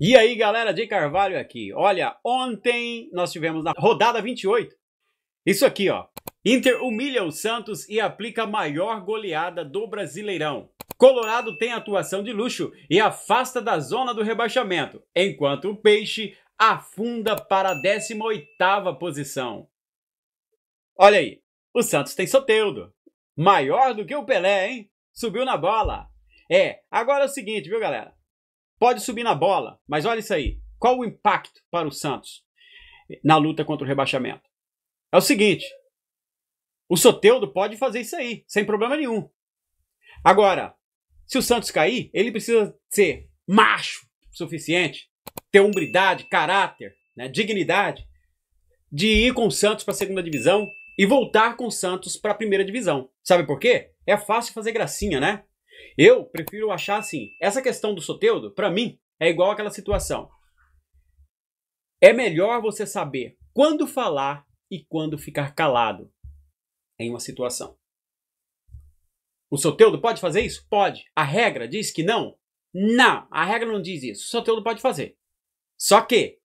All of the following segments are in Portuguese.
E aí, galera, Jay Carvalho aqui. Olha, ontem nós tivemos na rodada 28. Isso aqui, ó. Inter humilha o Santos e aplica a maior goleada do Brasileirão. Colorado tem atuação de luxo e afasta da zona do rebaixamento, enquanto o Peixe afunda para a 18ª posição. Olha aí, o Santos tem Soteudo. Maior do que o Pelé, hein? Subiu na bola. É, agora é o seguinte, viu, galera? Pode subir na bola, mas olha isso aí. Qual o impacto para o Santos na luta contra o rebaixamento? É o seguinte: o Soteudo pode fazer isso aí, sem problema nenhum. Agora, se o Santos cair, ele precisa ser macho o suficiente, ter umbridade, caráter, né, dignidade, de ir com o Santos para a segunda divisão e voltar com o Santos para a primeira divisão. Sabe por quê? É fácil fazer gracinha, né? Eu prefiro achar assim. Essa questão do Soteudo, para mim, é igual aquela situação. É melhor você saber quando falar e quando ficar calado em uma situação. O Soteudo pode fazer isso? Pode. A regra diz que não? Não, a regra não diz isso. O Soteudo pode fazer. Só que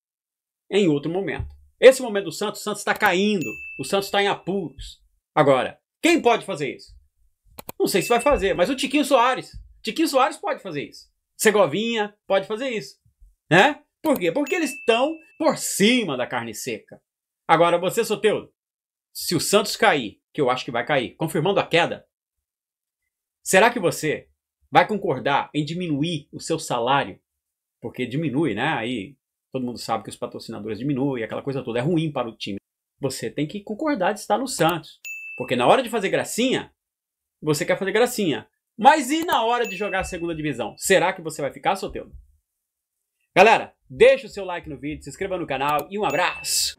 em outro momento. Esse momento do Santos, o Santos está caindo, o Santos está em apuros. Agora, quem pode fazer isso? Não sei se vai fazer, mas o Tiquinho Soares. Tiquinho Soares pode fazer isso. Segovinha pode fazer isso. Né? Por quê? Porque eles estão por cima da carne seca. Agora, você, Soteudo, se o Santos cair, que eu acho que vai cair, confirmando a queda, será que você vai concordar em diminuir o seu salário? Porque diminui, né? Aí todo mundo sabe que os patrocinadores diminuem, aquela coisa toda é ruim para o time. Você tem que concordar de estar no Santos. Porque na hora de fazer gracinha, você quer fazer gracinha. Mas e na hora de jogar a segunda divisão? Será que você vai ficar, Soteldo? Galera, deixa o seu like no vídeo, se inscreva no canal e um abraço!